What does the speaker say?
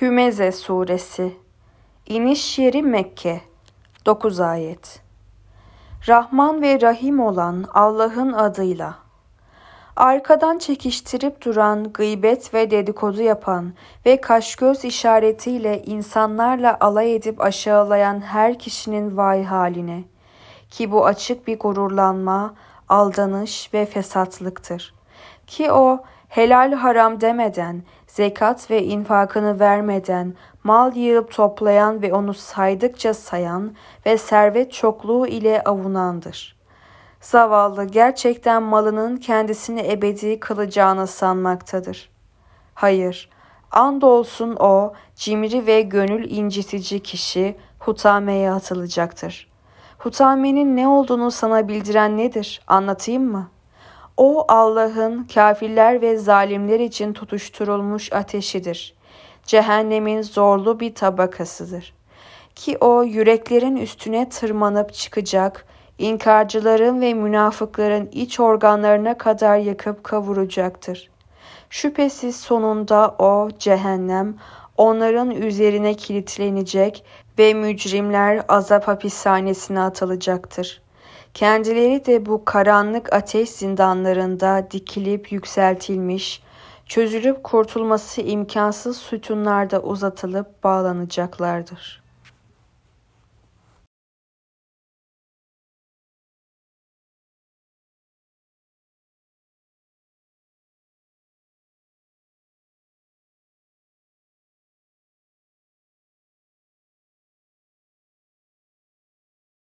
Hümeze Suresi İniş Yeri Mekke 9 Ayet Rahman ve Rahim olan Allah'ın adıyla Arkadan çekiştirip duran, gıybet ve dedikodu yapan ve kaş göz işaretiyle insanlarla alay edip aşağılayan her kişinin vay haline ki bu açık bir gururlanma, aldanış ve fesatlıktır. Ki o helal haram demeden, zekat ve infakını vermeden, mal yığıp toplayan ve onu saydıkça sayan ve servet çokluğu ile avunandır. Zavallı gerçekten malının kendisini ebedi kılacağını sanmaktadır. Hayır, andolsun o cimri ve gönül incitici kişi hutameye atılacaktır. Hutamenin ne olduğunu sana bildiren nedir? Anlatayım mı?'' O Allah'ın kafirler ve zalimler için tutuşturulmuş ateşidir. Cehennemin zorlu bir tabakasıdır. Ki o yüreklerin üstüne tırmanıp çıkacak, inkarcıların ve münafıkların iç organlarına kadar yakıp kavuracaktır. Şüphesiz sonunda o cehennem onların üzerine kilitlenecek ve mücrimler azap hapishanesine atılacaktır.'' Kendileri de bu karanlık ateş zindanlarında dikilip yükseltilmiş, çözülüp kurtulması imkansız sütunlarda uzatılıp bağlanacaklardır.